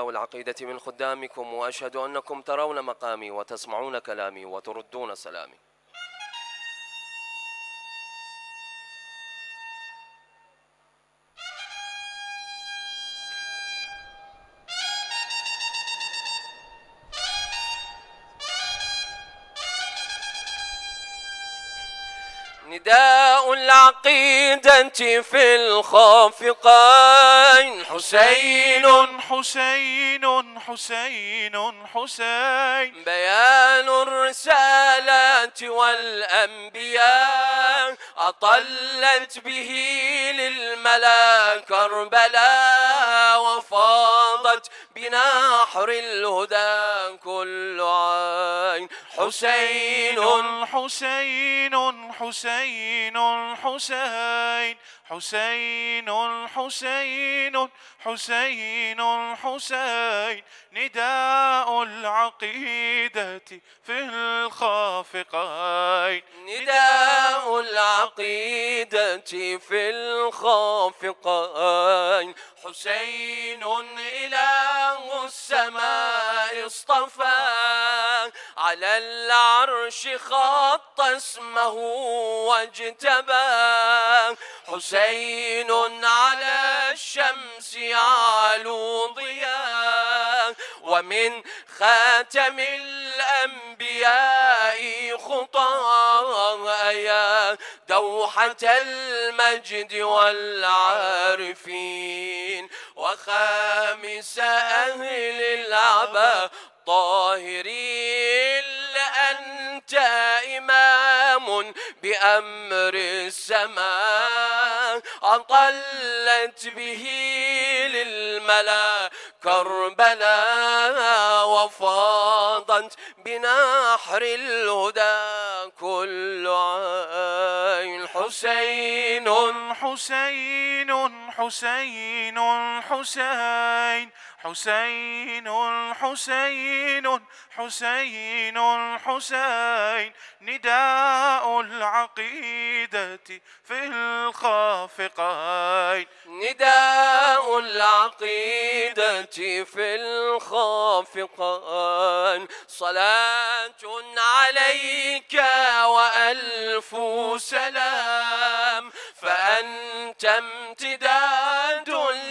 أبناء العقيدة من خدامكم وأشهد أنكم ترون مقامي وتسمعون كلامي وتردون سلامي نداء العقيدة في الخافقين حسين حسين حسين حسين بيان الرسالات والأنبياء أطلت به للملا كربلاء وفاضت بنحر الهدى كل عين حسين حسين حسين حسين حسين حسين حسين حسين نداء العقيدة في الخافقين نداء العقيدة في الخافقين حسين إله السماء اصطفى على العرش خط اسمه واجتبى حسين على الشمس علو ضياء ومن خاتم الأنبياء خطى يا دوحة المجد والعارفين وخامس أهل العبا طاهرين لأنت إمام بأمر السماء أطلت به للملا كربلا وفاق ضاقت بنحر الهدى كل عين حسين حسين حسين حسين حسين حسين حسين حسين نداء العقيدة في الخافقين نداء العقيدة في الخافقين صلاة عليك وألف سلام فأنت امتداد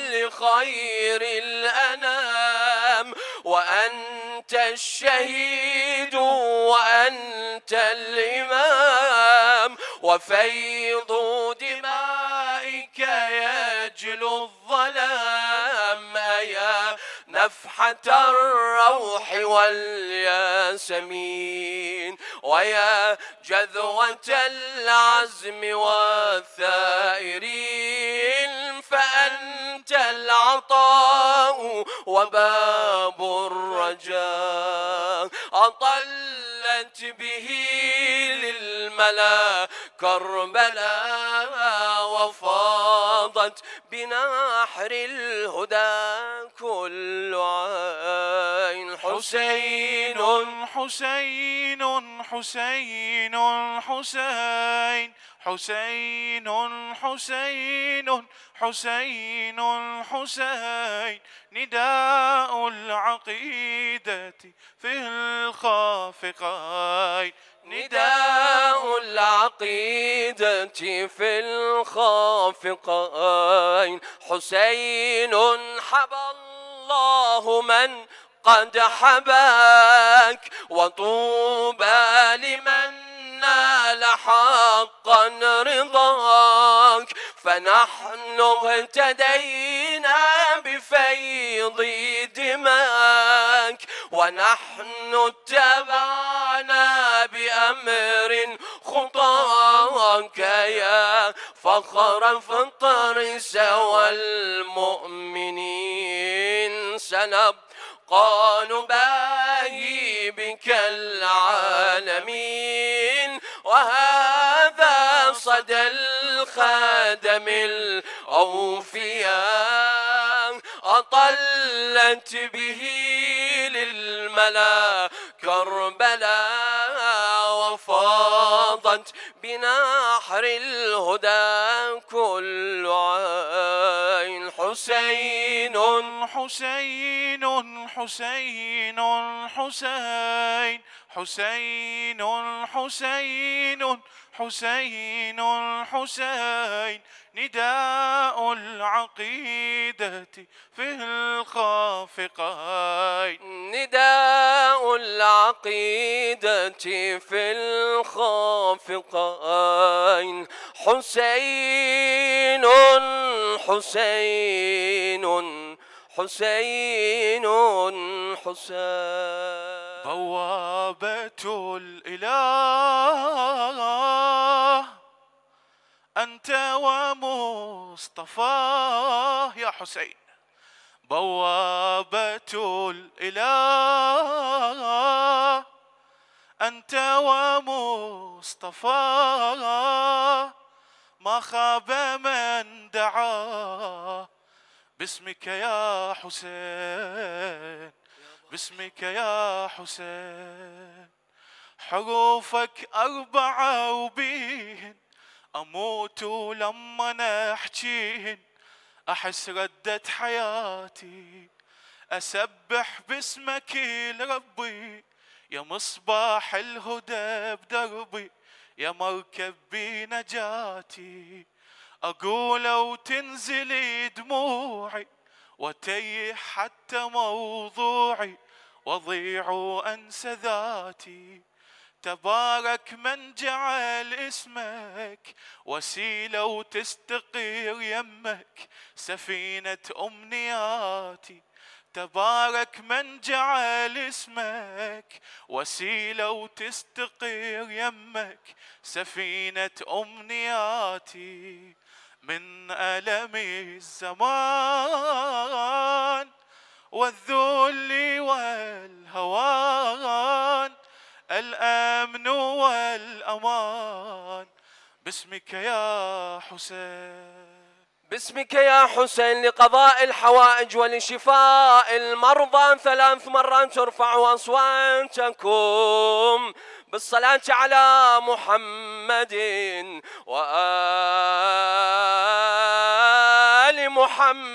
لخير الأنام وأنت الشهيد وأنت الإمام وفيض دمائك يجلو الظلام الروح والياسمين ويا جذوة العزم والثائرين فأنت العطاء وباب الرجاء أطلت به للملا كربلاء وفاق سارت بنحر الهدى كل عين حسين حسين حسين حسين حسين حسين حسين حسين نداء العقيدة في الخافقين نداء العقيدة في الخافقين حسين حبى الله من قد حباك وطوبى لمن نال حقا رضاك فنحن اهتدينا بفيض دماك ونحن اتبعنا بأمر خطاك يا فخر فطرس والمؤمنين سنب قالوا باهي بك العالمين وهذا صدى الخادم الأوفياء طلت به للملا كربلا وفاضت بنحر الهدى كل عين حسين حسين حسين حسين, حسين حسين حسين حسين حسين نداء العقيدة في الخافقين نداء العقيدة في الخافقين حسين حسين حسين حسين بوابة الإله أنت ومصطفى يا حسين بوابة الإله أنت ومصطفى ما خاب من دعا باسمك يا حسين باسمك يا حسين حروفك أربعة وبين أموت لما نحجين أحس ردة حياتي أسبح باسمك لربي يا مصباح الهدى بدربي يا مركب بنجاتي أقول وتنزلي دموعي وتيح حتى موضوعي وضيعوا أنسى ذاتي تبارك من جعل اسمك وسيلة وتستقر يمك سفينة أمنياتي تبارك من جعل اسمك وسيلة وتستقر يمك سفينة أمنياتي من ألم الزمان والذل والهوان الامن والامان باسمك يا حسين باسمك يا حسين لقضاء الحوائج ولشفاء المرضى ثلاث مرات ارفعوا اصواتكم بالصلاة على محمد وآل محمد